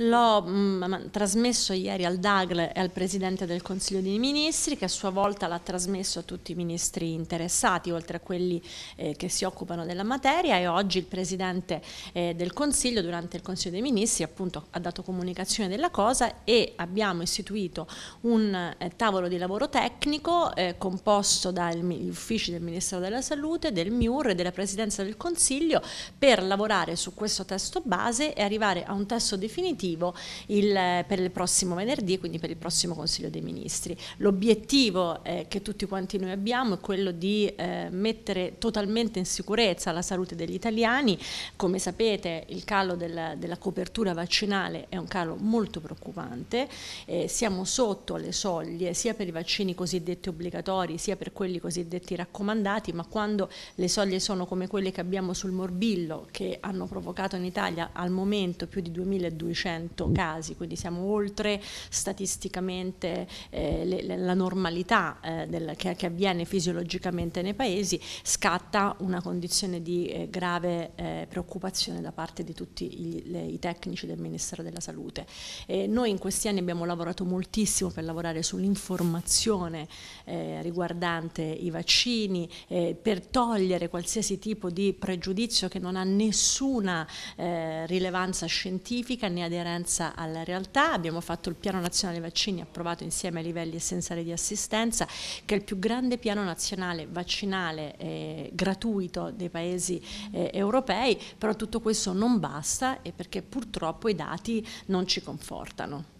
L'ho mh, mm, trasmesso ieri al DAGL e al Presidente del Consiglio dei Ministri che a sua volta l'ha trasmesso a tutti i ministri interessati oltre a quelli eh, che si occupano della materia e oggi il Presidente eh, del Consiglio durante il Consiglio dei Ministri appunto ha dato comunicazione della cosa e abbiamo istituito un eh, tavolo di lavoro tecnico eh, composto dagli uffici del Ministero della Salute, del MIUR e della Presidenza del Consiglio per lavorare su questo testo base e arrivare a un testo definitivo attivo il, eh, per il prossimo venerdì e quindi per il prossimo Consiglio dei Ministri. L'obiettivo eh, che tutti quanti noi abbiamo è quello di eh, mettere totalmente in sicurezza la salute degli italiani. Come sapete il calo della, della copertura vaccinale è un calo molto preoccupante, eh, siamo sotto le soglie sia per i vaccini cosiddetti obbligatori sia per quelli cosiddetti raccomandati, ma quando le soglie sono come quelle che abbiamo sul morbillo che hanno provocato in Italia al momento più di 2200 100 casi, quindi siamo oltre statisticamente eh, le, la normalità eh, del, che, che, avviene fisiologicamente nei paesi, scatta una condizione di eh, grave eh, preoccupazione da parte di tutti gli, le, i tecnici del Ministero della Salute. E noi in questi anni abbiamo lavorato moltissimo per lavorare sull'informazione eh, riguardante i vaccini, eh, per togliere qualsiasi tipo di pregiudizio che non ha nessuna rilevanza scientifica né aderenza differenza alla realtà, abbiamo fatto il piano nazionale vaccini approvato insieme ai livelli essenziali di assistenza, che è il più grande piano nazionale vaccinale eh, gratuito dei paesi eh, europei, però tutto questo non basta e perché purtroppo i dati non ci confortano.